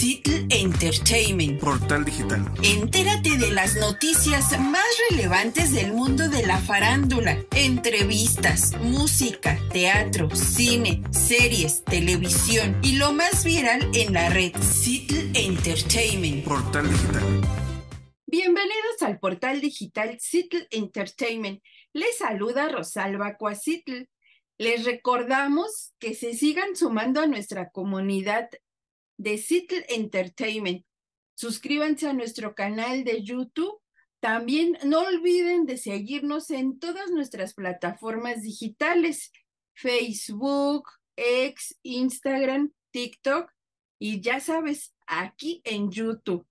Citl Entertainment. Portal digital. Entérate de las noticias más relevantes del mundo de la farándula, entrevistas, música, teatro, cine, series, televisión y lo más viral en la red Citl Entertainment. Portal digital. Bienvenidos al portal digital Citl Entertainment. Les saluda Rosalba Cuacitl. Les recordamos que se sigan sumando a nuestra comunidad de CITL Entertainment. Suscríbanse a nuestro canal de YouTube. También no olviden de seguirnos en todas nuestras plataformas digitales, Facebook, X, Instagram, TikTok y ya sabes, aquí en YouTube,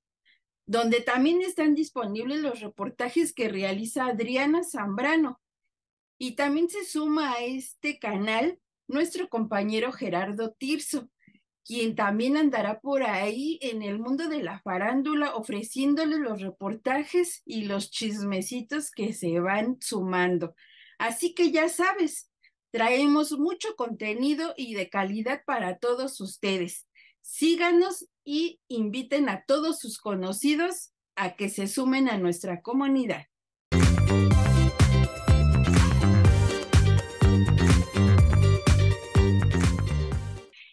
donde también están disponibles los reportajes que realiza Adriana Zambrano. Y también se suma a este canal nuestro compañero Gerardo Tirso, quien también andará por ahí en el mundo de la farándula ofreciéndole los reportajes y los chismecitos que se van sumando. Así que ya sabes, traemos mucho contenido y de calidad para todos ustedes. Síganos y inviten a todos sus conocidos a que se sumen a nuestra comunidad.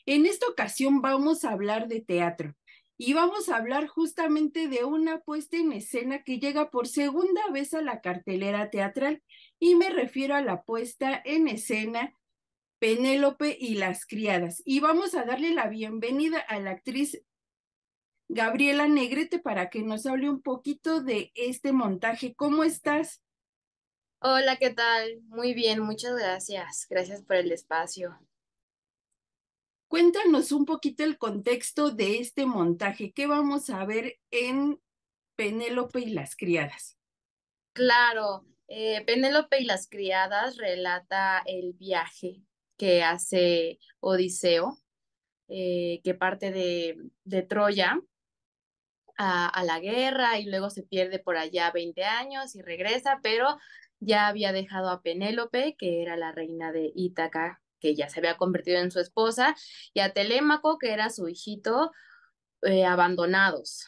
En esta ocasión vamos a hablar de teatro y vamos a hablar justamente de una puesta en escena que llega por segunda vez a la cartelera teatral y me refiero a la puesta en escena Penélope y las criadas. Y vamos a darle la bienvenida a la actriz Gabriela Negrete para que nos hable un poquito de este montaje. ¿Cómo estás? Hola, ¿qué tal? Muy bien, muchas gracias. Gracias por el espacio. Cuéntanos un poquito el contexto de este montaje. ¿Qué vamos a ver en Penélope y las criadas? Claro, eh, Penélope y las criadas relata el viaje que hace Odiseo, eh, que parte de, Troya a, a, la guerra y luego se pierde por allá 20 años y regresa, pero ya había dejado a Penélope, que era la reina de Ítaca, que ya se había convertido en su esposa, y a Telémaco, que era su hijito, eh, abandonados.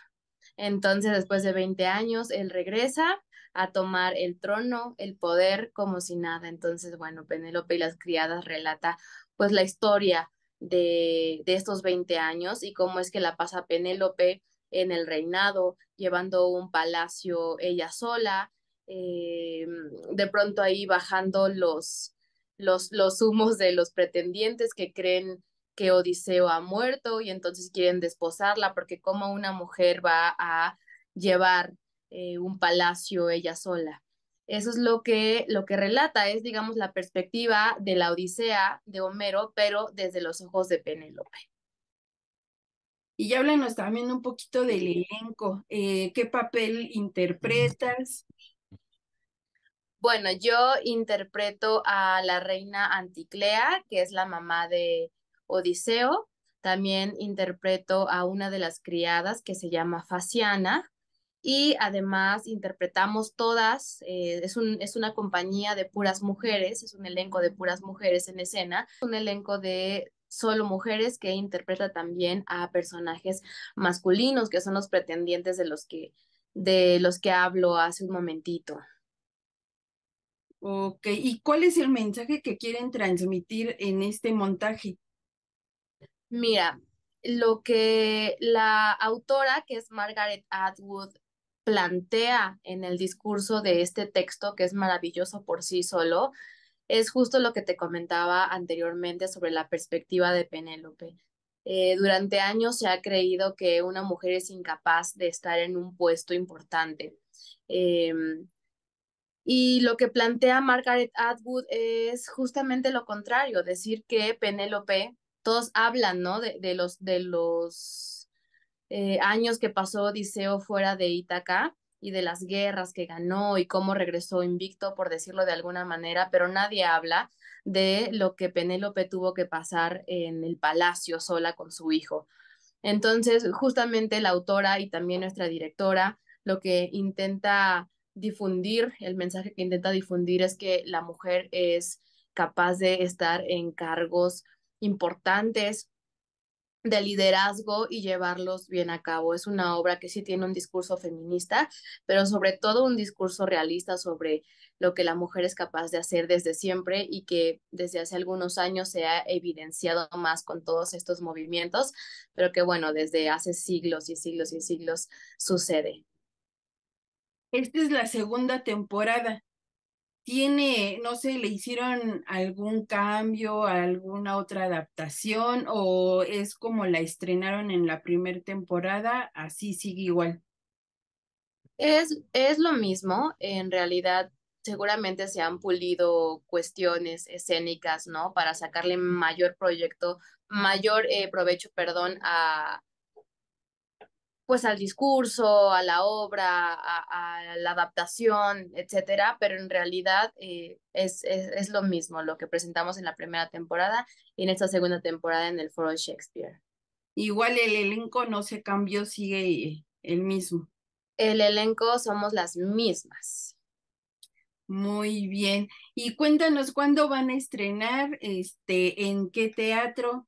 Entonces, después de 20 años, él regresa a tomar el trono, el poder, como si nada. Entonces, bueno, Penélope y las criadas relata pues la historia de, de estos 20 años y cómo es que la pasa Penélope en el reinado, llevando un palacio ella sola, eh, de pronto ahí bajando los, los, los humos de los pretendientes que creen que Odiseo ha muerto y entonces quieren desposarla porque cómo una mujer va a llevar eh, un palacio ella sola. Eso es lo que, lo que relata, es digamos la perspectiva de la Odisea de Homero, pero desde los ojos de Penélope. Y ya háblanos también un poquito del elenco, eh, qué papel interpretas bueno, yo interpreto a la reina Anticlea, que es la mamá de Odiseo. También interpreto a una de las criadas que se llama Faciana. Y además interpretamos todas, eh, es, un, es una compañía de puras mujeres, es un elenco de puras mujeres en escena, un elenco de solo mujeres que interpreta también a personajes masculinos, que son los pretendientes de los que, de los que hablo hace un momentito. Ok, ¿y cuál es el mensaje que quieren transmitir en este montaje? Mira, lo que la autora, que es Margaret Atwood, plantea en el discurso de este texto, que es maravilloso por sí solo, es justo lo que te comentaba anteriormente sobre la perspectiva de Penélope. Eh, durante años se ha creído que una mujer es incapaz de estar en un puesto importante. Em, y lo que plantea Margaret Atwood es justamente lo contrario, decir que Penélope, todos hablan, ¿no? De, los, de los eh, años que pasó Odiseo fuera de Ítaca y de las guerras que ganó y cómo regresó invicto, por decirlo de alguna manera, pero nadie habla de lo que Penélope tuvo que pasar en el palacio sola con su hijo. Entonces, justamente la autora y también nuestra directora lo que intenta difundir, el mensaje que intenta difundir es que la mujer es capaz de estar en cargos importantes de liderazgo y llevarlos bien a cabo. Es una obra que sí tiene un discurso feminista, pero sobre todo un discurso realista sobre lo que la mujer es capaz de hacer desde siempre y que desde hace algunos años se ha evidenciado más con todos estos movimientos, pero que bueno, desde hace siglos y siglos y siglos sucede. Esta es la segunda temporada. Tiene, no sé, le hicieron algún cambio, alguna otra adaptación o es como la estrenaron en la primera temporada, así sigue igual. Es, es lo mismo, en realidad seguramente se han pulido cuestiones escénicas, ¿no? Para sacarle mayor proyecto, mayor eh, provecho, perdón, a, pues al discurso, a la obra, a, la adaptación, etcétera, pero en realidad eh, es, es, lo mismo lo que presentamos en la primera temporada y en esta segunda temporada en el Foro Shakespeare. Igual el elenco no se cambió, sigue el mismo. El elenco somos las mismas. Muy bien. Y cuéntanos cuándo van a estrenar, este, en qué teatro.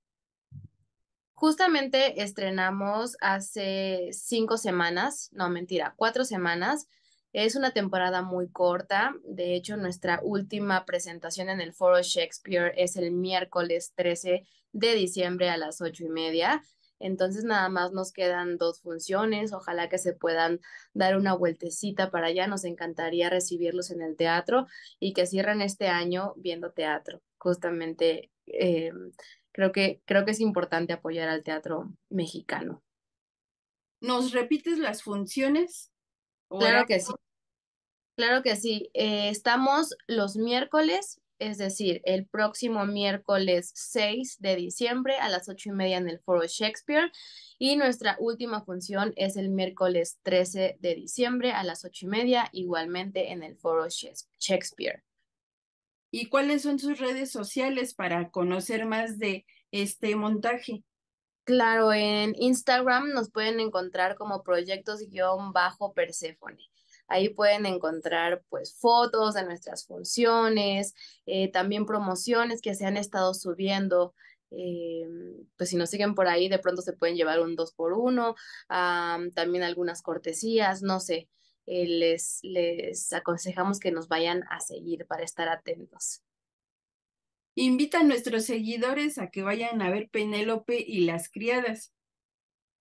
Justamente estrenamos hace cinco semanas, no mentira, cuatro semanas. Es una temporada muy corta. De hecho, nuestra última presentación en el Foro Shakespeare es el miércoles 13 de diciembre a las ocho y media. Entonces nada más nos quedan dos funciones. Ojalá que se puedan dar una vueltecita para allá. Nos encantaría recibirlos en el teatro y que cierren este año viendo teatro. Justamente eh, creo que, creo que es importante apoyar al teatro mexicano. ¿Nos repites las funciones? Claro que sí. Claro que sí. Eh, estamos los miércoles, es decir, el próximo miércoles 6 de diciembre a las 8 y media en el Foro Shakespeare. Y nuestra última función es el miércoles 13 de diciembre a las 8 y media, igualmente en el Foro Shakespeare y cuáles son sus redes sociales para conocer más de este montaje. Claro, en Instagram nos pueden encontrar como proyectos-perséfone. Ahí pueden encontrar pues fotos de nuestras funciones, eh, también promociones que se han estado subiendo. Eh, pues si nos siguen por ahí, de pronto se pueden llevar un dos por uno, también algunas cortesías, no sé. Eh, les, les aconsejamos que nos vayan a seguir para estar atentos. Invitan a nuestros seguidores a que vayan a ver Penélope y las criadas.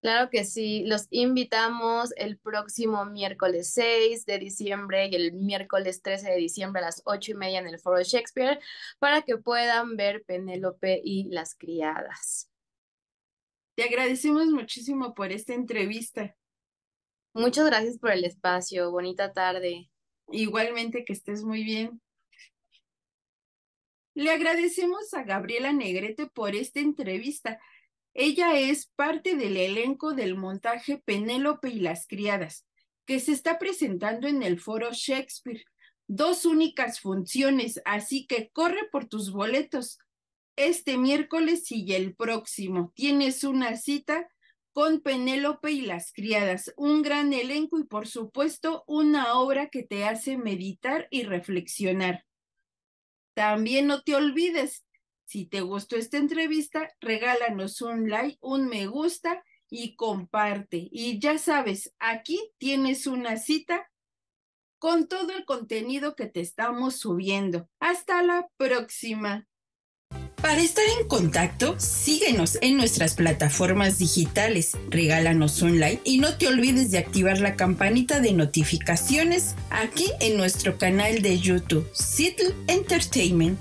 Claro que sí, los invitamos el próximo miércoles 6 de diciembre y el miércoles 13 de diciembre a las 8 y media en el Foro Shakespeare para que puedan ver Penélope y las criadas. Te agradecemos muchísimo por esta entrevista. Muchas gracias por el espacio. Bonita tarde. Igualmente que estés muy bien. Le agradecemos a Gabriela Negrete por esta entrevista. Ella es parte del elenco del montaje Penélope y las Criadas, que se está presentando en el foro Shakespeare. Dos únicas funciones, así que corre por tus boletos. Este miércoles y el próximo tienes una cita con Penélope y las criadas, un gran elenco y por supuesto una obra que te hace meditar y reflexionar. También no te olvides, si te gustó esta entrevista, regálanos un like, un me gusta y comparte. Y ya sabes, aquí tienes una cita con todo el contenido que te estamos subiendo. Hasta la próxima. Para estar en contacto, síguenos en nuestras plataformas digitales, regálanos un like y no te olvides de activar la campanita de notificaciones aquí en nuestro canal de YouTube, Seattle Entertainment.